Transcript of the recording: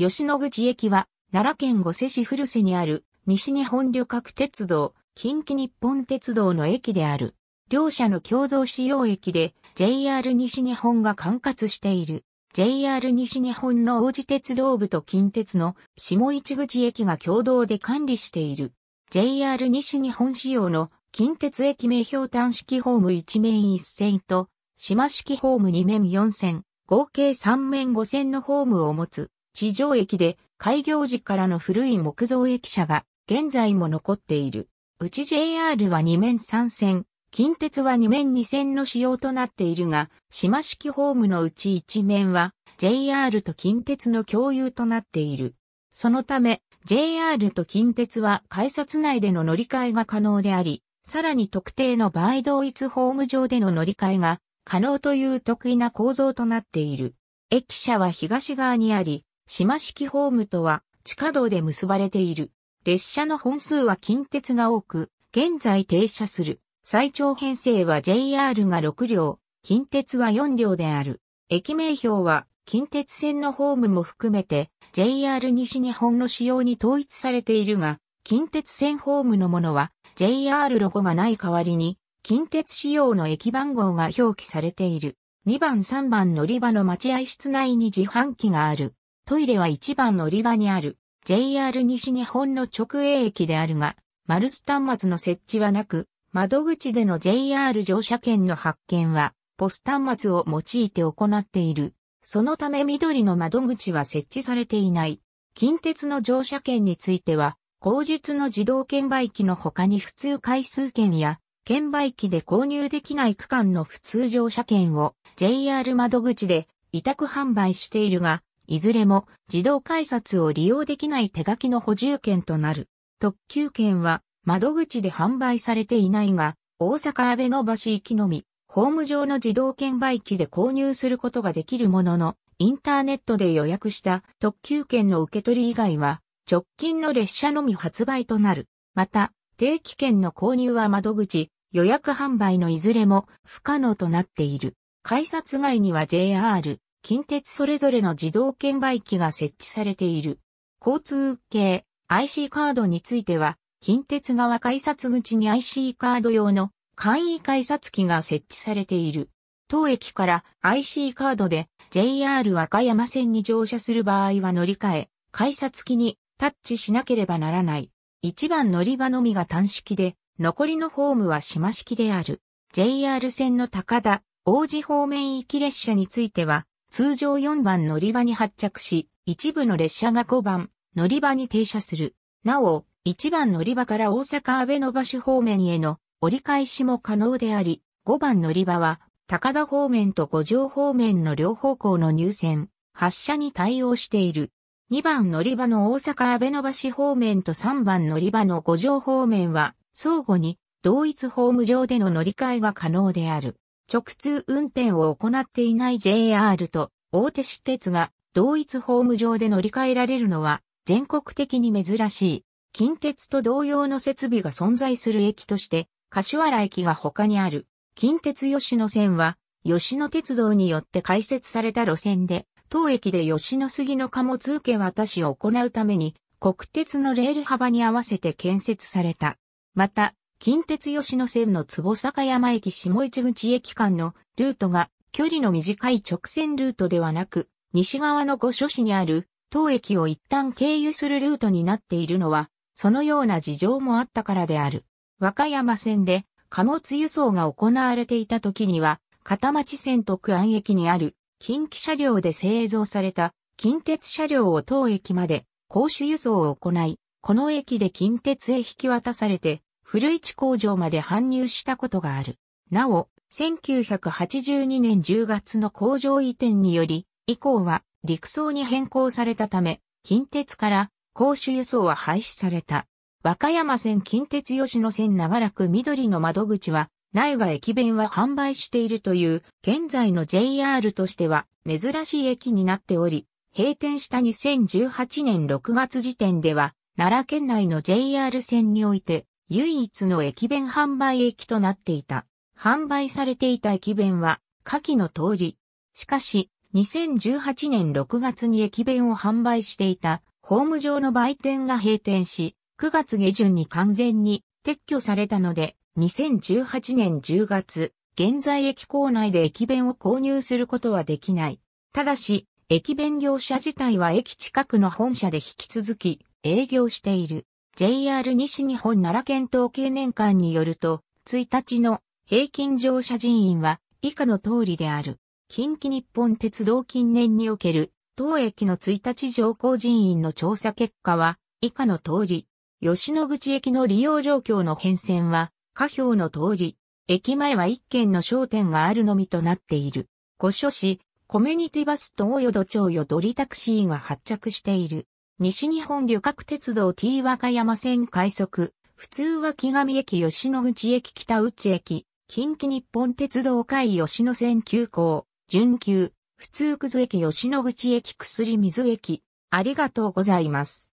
吉野口駅は、奈良県五瀬市古瀬にある、西日本旅客鉄道、近畿日本鉄道の駅である。両社の共同使用駅で、JR 西日本が管轄している。JR 西日本の王子鉄道部と近鉄の下市口駅が共同で管理している。JR 西日本仕様の近鉄駅名標端式ホーム1面1線と、島式ホーム2面4線、合計3面5線のホームを持つ。地上駅で開業時からの古い木造駅舎が現在も残っている。うち JR は2面3線、近鉄は2面2線の仕様となっているが、島式ホームのうち1面は JR と近鉄の共有となっている。そのため JR と近鉄は改札内での乗り換えが可能であり、さらに特定の場合同一ホーム上での乗り換えが可能という得意な構造となっている。駅舎は東側にあり、島式ホームとは地下道で結ばれている。列車の本数は近鉄が多く、現在停車する。最長編成は JR が6両、近鉄は4両である。駅名表は近鉄線のホームも含めて JR 西日本の仕様に統一されているが、近鉄線ホームのものは JR ロゴがない代わりに、近鉄仕様の駅番号が表記されている。2番3番乗り場の待合室内に自販機がある。トイレは一番乗り場にある JR 西日本の直営駅であるが、マルス端末の設置はなく、窓口での JR 乗車券の発券は、ポス端末を用いて行っている。そのため緑の窓口は設置されていない。近鉄の乗車券については、後述の自動券売機の他に普通回数券や、券売機で購入できない区間の普通乗車券を JR 窓口で委託販売しているが、いずれも自動改札を利用できない手書きの補充券となる。特急券は窓口で販売されていないが、大阪安倍の橋行きのみ、ホーム上の自動券売機で購入することができるものの、インターネットで予約した特急券の受け取り以外は、直近の列車のみ発売となる。また、定期券の購入は窓口、予約販売のいずれも不可能となっている。改札外には JR、近鉄それぞれの自動券売機が設置されている。交通系 IC カードについては、近鉄側改札口に IC カード用の簡易改札機が設置されている。当駅から IC カードで JR 和歌山線に乗車する場合は乗り換え、改札機にタッチしなければならない。一番乗り場のみが単式で、残りのホームは島式である。JR 線の高田、王子方面行き列車については、通常4番乗り場に発着し、一部の列車が5番乗り場に停車する。なお、1番乗り場から大阪安倍野橋方面への折り返しも可能であり、5番乗り場は高田方面と五条方面の両方向の入線、発車に対応している。2番乗り場の大阪安倍野橋方面と3番乗り場の五条方面は、相互に同一ホーム上での乗り換えが可能である。直通運転を行っていない JR と大手私鉄が同一ホーム上で乗り換えられるのは全国的に珍しい。近鉄と同様の設備が存在する駅として、柏原駅が他にある。近鉄吉野線は、吉野鉄道によって開設された路線で、当駅で吉野杉の貨物受け渡しを行うために、国鉄のレール幅に合わせて建設された。また、近鉄吉野線の坪坂山駅下市口駅間のルートが距離の短い直線ルートではなく、西側の御所市にある当駅を一旦経由するルートになっているのは、そのような事情もあったからである。和歌山線で貨物輸送が行われていた時には、片町線と区安駅にある近畿車両で製造された近鉄車両を当駅まで公衆輸送を行い、この駅で近鉄へ引き渡されて、古市工場まで搬入したことがある。なお、1982年10月の工場移転により、以降は陸送に変更されたため、近鉄から公衆輸送は廃止された。和歌山線近鉄吉野線長らく緑の窓口は、内外駅弁は販売しているという、現在の JR としては珍しい駅になっており、閉店した2018年6月時点では、奈良県内の JR 線において、唯一の駅弁販売駅となっていた。販売されていた駅弁は、下記の通り。しかし、2018年6月に駅弁を販売していた、ホーム上の売店が閉店し、9月下旬に完全に撤去されたので、2018年10月、現在駅構内で駅弁を購入することはできない。ただし、駅弁業者自体は駅近くの本社で引き続き営業している。JR 西日本奈良県統計年間によると、1日の平均乗車人員は以下の通りである。近畿日本鉄道近年における当駅の1日乗降人員の調査結果は以下の通り。吉野口駅の利用状況の変遷は下表の通り。駅前は1軒の商店があるのみとなっている。古書市、コミュニティバスと大淀町よどりタクシーが発着している。西日本旅客鉄道 T 和歌山線快速、普通は木上駅吉野口駅北内駅、近畿日本鉄道会吉野線急行、準急、普通くず駅吉野口駅薬水駅。ありがとうございます。